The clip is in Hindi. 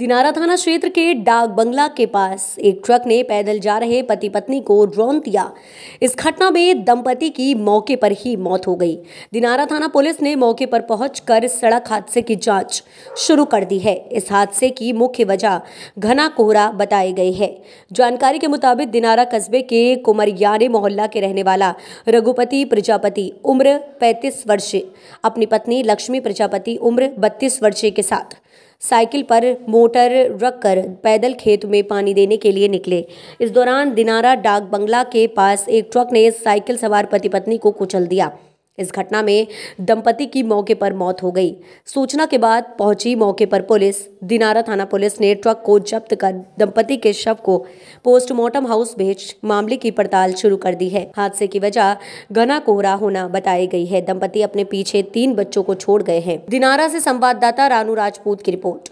दिनारा थाना क्षेत्र के डाक बंगला के पास एक ट्रक ने पैदल जा रहे पति पत्नी को रौन दिया इस घटना में दंपति की मौके पर ही मौत हो गई दिनारा थाना पुलिस ने मौके पर पहुंचकर सड़क हादसे की जांच शुरू कर दी है इस हादसे की मुख्य वजह घना कोहरा बताई गई है जानकारी के मुताबिक दिनारा कस्बे के कुमरियाने मोहल्ला के रहने वाला रघुपति प्रजापति उम्र पैंतीस वर्षीय अपनी पत्नी लक्ष्मी प्रजापति उम्र बत्तीस वर्षीय के साथ साइकिल पर मोटर रखकर पैदल खेत में पानी देने के लिए निकले इस दौरान दिनारा डाक बंगला के पास एक ट्रक ने साइकिल सवार पति पत्नी को कुचल दिया इस घटना में दंपति की मौके पर मौत हो गई सूचना के बाद पहुंची मौके पर पुलिस दिनारा थाना पुलिस ने ट्रक को जब्त कर दंपति के शव को पोस्टमार्टम हाउस भेज मामले की पड़ताल शुरू कर दी है हादसे की वजह घना कोहरा होना बताई गई है दंपति अपने पीछे तीन बच्चों को छोड़ गए हैं दिनारा से संवाददाता रानू राजपूत की रिपोर्ट